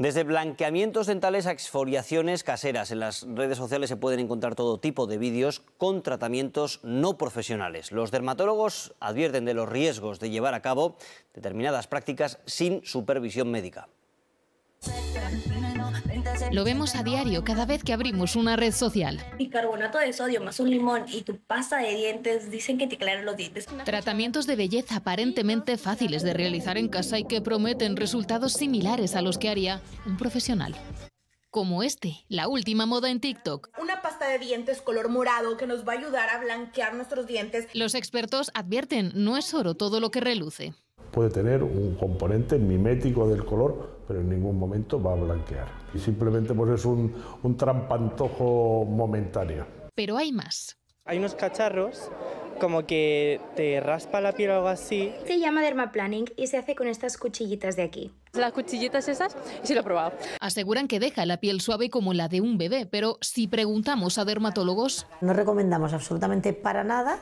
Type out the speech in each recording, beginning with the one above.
Desde blanqueamientos dentales a exfoliaciones caseras, en las redes sociales se pueden encontrar todo tipo de vídeos con tratamientos no profesionales. Los dermatólogos advierten de los riesgos de llevar a cabo determinadas prácticas sin supervisión médica. Lo vemos a diario cada vez que abrimos una red social. Bicarbonato de sodio más un limón y tu pasta de dientes dicen que te aclaran los dientes. Tratamientos de belleza aparentemente fáciles de realizar en casa y que prometen resultados similares a los que haría un profesional como este, la última moda en TikTok. Una pasta de dientes color morado que nos va a ayudar a blanquear nuestros dientes. Los expertos advierten, no es oro todo lo que reluce. Puede tener un componente mimético del color pero en ningún momento va a blanquear. Y simplemente pues es un, un trampantojo momentáneo. Pero hay más. Hay unos cacharros como que te raspa la piel o algo así. Se llama dermaplaning y se hace con estas cuchillitas de aquí. Las cuchillitas esas, y sí lo he probado. Aseguran que deja la piel suave como la de un bebé, pero si preguntamos a dermatólogos... No recomendamos absolutamente para nada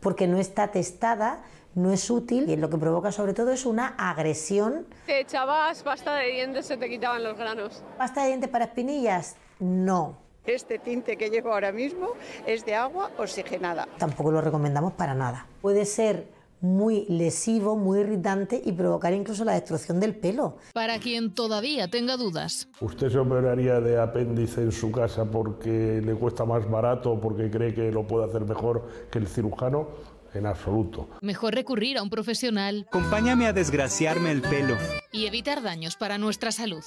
porque no está testada, no es útil y lo que provoca sobre todo es una agresión. Te echabas pasta de dientes, se te quitaban los granos. ¿Pasta de dientes para espinillas? No. Este tinte que llevo ahora mismo es de agua oxigenada. Tampoco lo recomendamos para nada. Puede ser muy lesivo, muy irritante y provocar incluso la destrucción del pelo. Para quien todavía tenga dudas. ¿Usted se operaría de apéndice en su casa porque le cuesta más barato o porque cree que lo puede hacer mejor que el cirujano? En absoluto. Mejor recurrir a un profesional. Acompáñame a desgraciarme el pelo. Y evitar daños para nuestra salud.